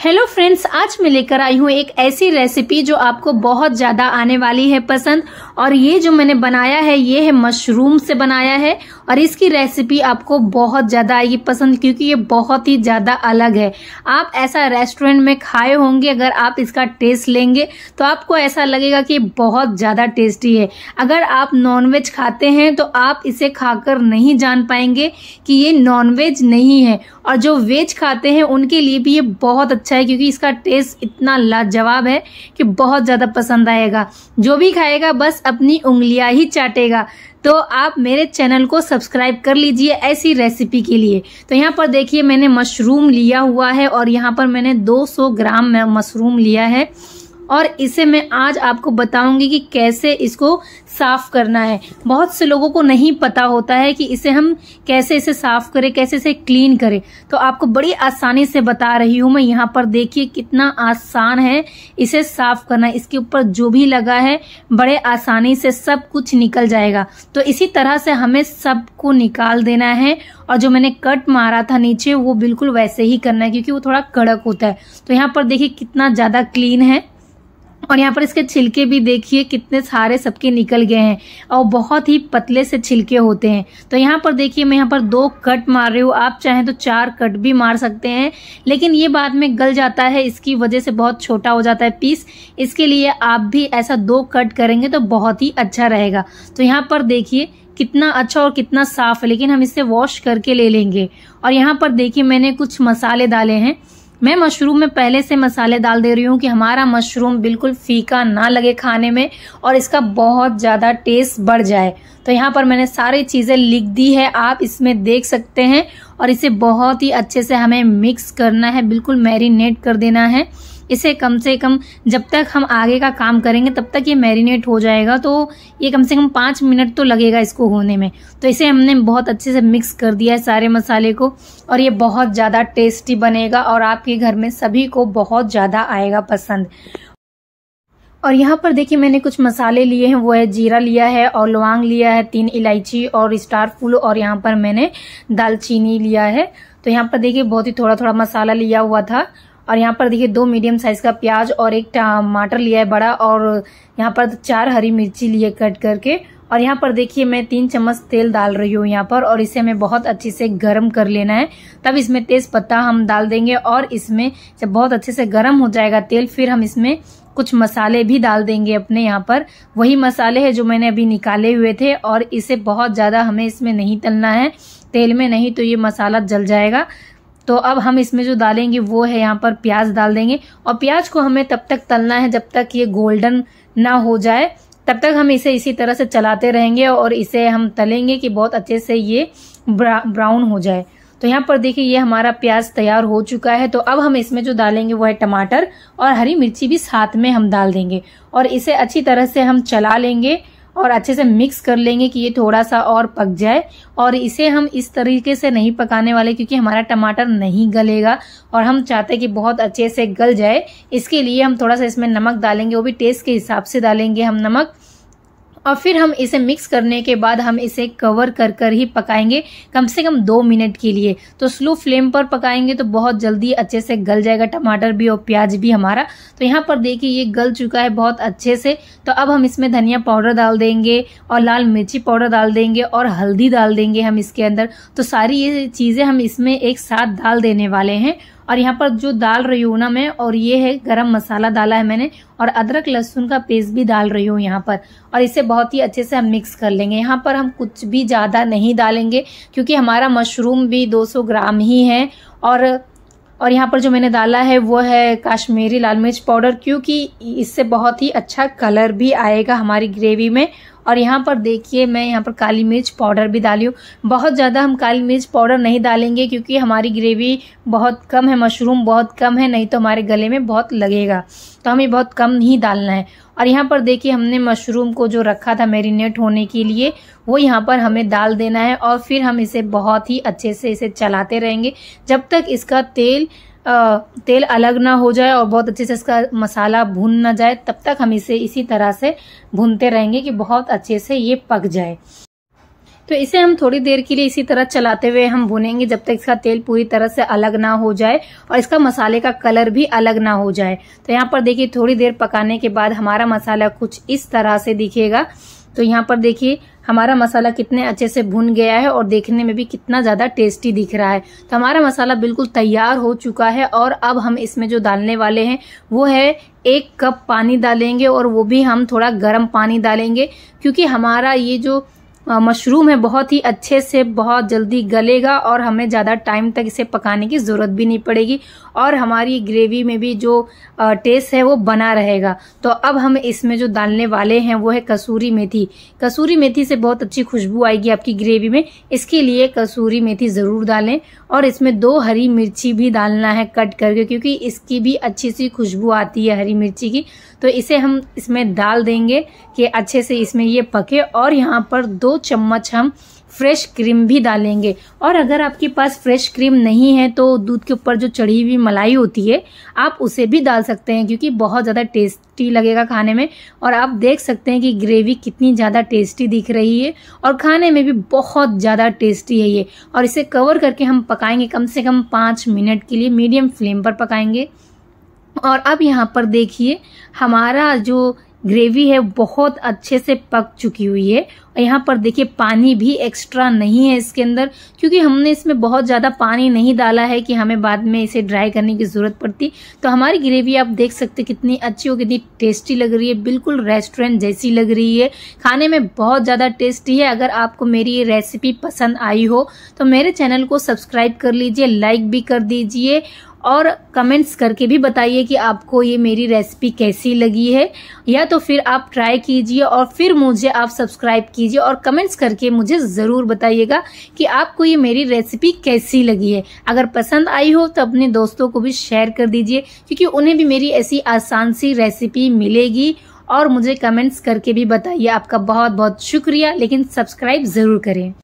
hello friends आज मैं लेकर आई हूँ एक ऐसी रेसिपी जो आपको बहुत ज़्यादा आने वाली है पसंद और ये जो मैंने बनाया है ये है मशरूम से बनाया है और इसकी रेसिपी आपको बहुत ज़्यादा आएगी पसंद क्योंकि ये बहुत ही ज़्यादा अलग है आप ऐसा रेस्टोरेंट में खाए होंगे अगर आप इसका टेस्ट लेंगे तो आपको ऐसा लगेगा कि बहुत ज़्यादा टेस्टी है अगर आप नॉनवेज खाते हैं तो आप इसे खाकर नहीं जान पाएंगे कि ये नॉनवेज नहीं है और जो वेज खाते हैं उनके लिए भी ये बहुत अच्छा है क्योंकि इसका टेस्ट इतना लाजवाब है कि बहुत ज़्यादा पसंद आएगा जो भी खाएगा बस अपनी उंगलियाँ ही चाटेगा तो आप मेरे चैनल को सब्सक्राइब कर लीजिए ऐसी रेसिपी के लिए तो यहाँ पर देखिए मैंने मशरूम लिया हुआ है और यहाँ पर मैंने 200 ग्राम मशरूम लिया है और इसे मैं आज आपको बताऊंगी कि कैसे इसको साफ करना है बहुत से लोगों को नहीं पता होता है कि इसे हम कैसे इसे साफ करें कैसे इसे क्लीन करें तो आपको बड़ी आसानी से बता रही हूं मैं यहाँ पर देखिए कितना आसान है इसे साफ करना इसके ऊपर जो भी लगा है बड़े आसानी से सब कुछ निकल जाएगा तो इसी तरह से हमें सबको निकाल देना है और जो मैंने कट मारा था नीचे वो बिल्कुल वैसे ही करना है क्योंकि वो थोड़ा कड़क होता है तो यहाँ पर देखिए कितना ज़्यादा क्लीन है और यहाँ पर इसके छिलके भी देखिए कितने सारे सबके निकल गए हैं और बहुत ही पतले से छिलके होते हैं तो यहाँ पर देखिए मैं यहाँ पर दो कट मार रही हूँ आप चाहें तो चार कट भी मार सकते हैं लेकिन ये बाद में गल जाता है इसकी वजह से बहुत छोटा हो जाता है पीस इसके लिए आप भी ऐसा दो कट करेंगे तो बहुत ही अच्छा रहेगा तो यहाँ पर देखिए कितना अच्छा और कितना साफ है लेकिन हम इसे वॉश करके ले लेंगे और यहाँ पर देखिए मैंने कुछ मसाले डाले हैं मैं मशरूम में पहले से मसाले डाल दे रही हूँ कि हमारा मशरूम बिल्कुल फीका ना लगे खाने में और इसका बहुत ज़्यादा टेस्ट बढ़ जाए तो यहाँ पर मैंने सारी चीज़ें लिख दी है आप इसमें देख सकते हैं और इसे बहुत ही अच्छे से हमें मिक्स करना है बिल्कुल मैरिनेट कर देना है इसे कम से कम जब तक हम आगे का काम करेंगे तब तक ये मैरिनेट हो जाएगा तो ये कम से कम पाँच मिनट तो लगेगा इसको होने में तो इसे हमने बहुत अच्छे से मिक्स कर दिया है सारे मसाले को और ये बहुत ज़्यादा टेस्टी बनेगा और आपके घर में सभी को बहुत ज़्यादा आएगा पसंद और यहाँ पर देखिए मैंने कुछ मसाले लिए हैं वो है जीरा लिया है और लवांग लिया है तीन इलायची और स्टार फूल और यहाँ पर मैंने दालचीनी लिया है तो यहाँ पर देखिए बहुत ही थोड़ा थोड़ा मसाला लिया हुआ था और यहाँ पर देखिए दो मीडियम साइज का प्याज और एक टमाटर लिया है बड़ा और यहाँ पर चार हरी मिर्ची लिए कट करके और यहाँ पर देखिए मैं तीन चम्मच तेल डाल रही हूँ यहाँ पर और इसे हमें बहुत अच्छे से गर्म कर लेना है तब इसमें तेज पत्ता हम डाल देंगे और इसमें जब बहुत अच्छे से गर्म हो जाएगा तेल फिर हम इसमें कुछ मसाले भी डाल देंगे अपने यहाँ पर वही मसाले हैं जो मैंने अभी निकाले हुए थे और इसे बहुत ज़्यादा हमें इसमें नहीं तलना है तेल में नहीं तो ये मसाला जल जाएगा तो अब हम इसमें जो डालेंगे वो है यहाँ पर प्याज डाल देंगे और प्याज को हमें तब तक तलना है जब तक ये गोल्डन ना हो जाए तब तक हम इसे इसी तरह से चलाते रहेंगे और इसे हम तलेंगे कि बहुत अच्छे से ये ब्रा, ब्राउन हो जाए तो यहाँ पर देखिए ये हमारा प्याज तैयार हो चुका है तो अब हम इसमें जो डालेंगे वो है टमाटर और हरी मिर्ची भी साथ में हम डाल देंगे और इसे अच्छी तरह से हम चला लेंगे और अच्छे से मिक्स कर लेंगे कि ये थोड़ा सा और पक जाए और इसे हम इस तरीके से नहीं पकाने वाले क्योंकि हमारा टमाटर नहीं गलेगा और हम चाहते हैं कि बहुत अच्छे से गल जाए इसके लिए हम थोड़ा सा इसमें नमक डालेंगे वो भी टेस्ट के हिसाब से डालेंगे हम नमक और फिर हम इसे मिक्स करने के बाद हम इसे कवर कर कर ही पकाएंगे कम से कम दो मिनट के लिए तो स्लो फ्लेम पर पकाएंगे तो बहुत जल्दी अच्छे से गल जाएगा टमाटर भी और प्याज भी हमारा तो यहाँ पर देखिए ये गल चुका है बहुत अच्छे से तो अब हम इसमें धनिया पाउडर डाल देंगे और लाल मिर्ची पाउडर डाल देंगे और हल्दी डाल देंगे हम इसके अंदर तो सारी ये चीज़ें हम इसमें एक साथ डाल देने वाले हैं और यहाँ पर जो डाल रही हूँ ना मैं और ये है गरम मसाला डाला है मैंने और अदरक लहसुन का पेस्ट भी डाल रही हूँ यहाँ पर और इसे बहुत ही अच्छे से हम मिक्स कर लेंगे यहाँ पर हम कुछ भी ज़्यादा नहीं डालेंगे क्योंकि हमारा मशरूम भी 200 ग्राम ही है और और यहाँ पर जो मैंने डाला है वो है काश्मीरी लाल मिर्च पाउडर क्योंकि इससे बहुत ही अच्छा कलर भी आएगा हमारी ग्रेवी में और यहाँ पर देखिए मैं यहाँ पर काली मिर्च पाउडर भी डाली हूँ बहुत ज़्यादा हम काली मिर्च पाउडर नहीं डालेंगे क्योंकि हमारी ग्रेवी बहुत कम है मशरूम बहुत कम है नहीं तो हमारे गले में बहुत लगेगा तो हमें बहुत कम ही डालना है और यहाँ पर देखिए हमने मशरूम को जो रखा था मेरीनेट होने के लिए वो यहाँ पर हमें डाल देना है और फिर हम इसे बहुत ही अच्छे से इसे चलाते रहेंगे जब तक इसका तेल तेल अलग ना हो जाए और बहुत अच्छे से इसका मसाला भून ना जाए तब तक हम इसे इसी तरह से भूनते रहेंगे कि बहुत अच्छे से ये पक जाए तो इसे हम थोड़ी देर के लिए इसी तरह चलाते हुए हम भुनेंगे जब तक इसका तेल पूरी तरह से अलग ना हो जाए और इसका मसाले का कलर भी अलग ना हो जाए तो यहाँ पर देखिए थोड़ी देर पकाने के बाद हमारा मसाला कुछ इस तरह से दिखेगा तो यहाँ पर देखिए हमारा मसाला कितने अच्छे से भुन गया है और देखने में भी कितना ज़्यादा टेस्टी दिख रहा है तो हमारा मसाला बिल्कुल तैयार हो चुका है और अब हम इसमें जो डालने वाले हैं वो है एक कप पानी डालेंगे और वो भी हम थोड़ा गर्म पानी डालेंगे क्योंकि हमारा ये जो मशरूम है बहुत ही अच्छे से बहुत जल्दी गलेगा और हमें ज़्यादा टाइम तक इसे पकाने की ज़रूरत भी नहीं पड़ेगी और हमारी ग्रेवी में भी जो टेस्ट है वो बना रहेगा तो अब हम इसमें जो डालने वाले हैं वो है कसूरी मेथी कसूरी मेथी से बहुत अच्छी खुशबू आएगी आपकी ग्रेवी में इसके लिए कसूरी मेथी ज़रूर डालें और इसमें दो हरी मिर्ची भी डालना है कट करके क्योंकि इसकी भी अच्छी सी खुशबू आती है हरी मिर्ची की तो इसे हम इसमें डाल देंगे कि अच्छे से इसमें ये पके और यहाँ पर दो चम्मच हम फ्रेश क्रीम भी डालेंगे और अगर आपके पास फ्रेश क्रीम नहीं है तो दूध के ऊपर जो चढ़ी हुई मलाई होती है आप उसे भी डाल सकते हैं क्योंकि बहुत ज़्यादा टेस्टी लगेगा खाने में और आप देख सकते हैं कि ग्रेवी कितनी ज़्यादा टेस्टी दिख रही है और खाने में भी बहुत ज़्यादा टेस्टी है ये और इसे कवर करके हम पकाएंगे कम से कम पाँच मिनट के लिए मीडियम फ्लेम पर पकाएंगे और अब यहाँ पर देखिए हमारा जो ग्रेवी है बहुत अच्छे से पक चुकी हुई है और यहाँ पर देखिए पानी भी एक्स्ट्रा नहीं है इसके अंदर क्योंकि हमने इसमें बहुत ज़्यादा पानी नहीं डाला है कि हमें बाद में इसे ड्राई करने की ज़रूरत पड़ती तो हमारी ग्रेवी आप देख सकते कितनी अच्छी हो कितनी टेस्टी लग रही है बिल्कुल रेस्टोरेंट जैसी लग रही है खाने में बहुत ज़्यादा टेस्टी है अगर आपको मेरी ये रेसिपी पसंद आई हो तो मेरे चैनल को सब्सक्राइब कर लीजिए लाइक भी कर दीजिए और कमेंट्स करके भी बताइए कि आपको ये मेरी रेसिपी कैसी लगी है या तो फिर आप ट्राई कीजिए और फिर मुझे आप सब्सक्राइब कीजिए और कमेंट्स करके मुझे ज़रूर बताइएगा कि आपको ये मेरी रेसिपी कैसी लगी है अगर पसंद आई हो तो अपने दोस्तों को भी शेयर कर दीजिए क्योंकि उन्हें भी मेरी ऐसी आसान सी रेसिपी मिलेगी और मुझे कमेंट्स करके भी बताइए आपका बहुत बहुत शुक्रिया लेकिन सब्सक्राइब ज़रूर करें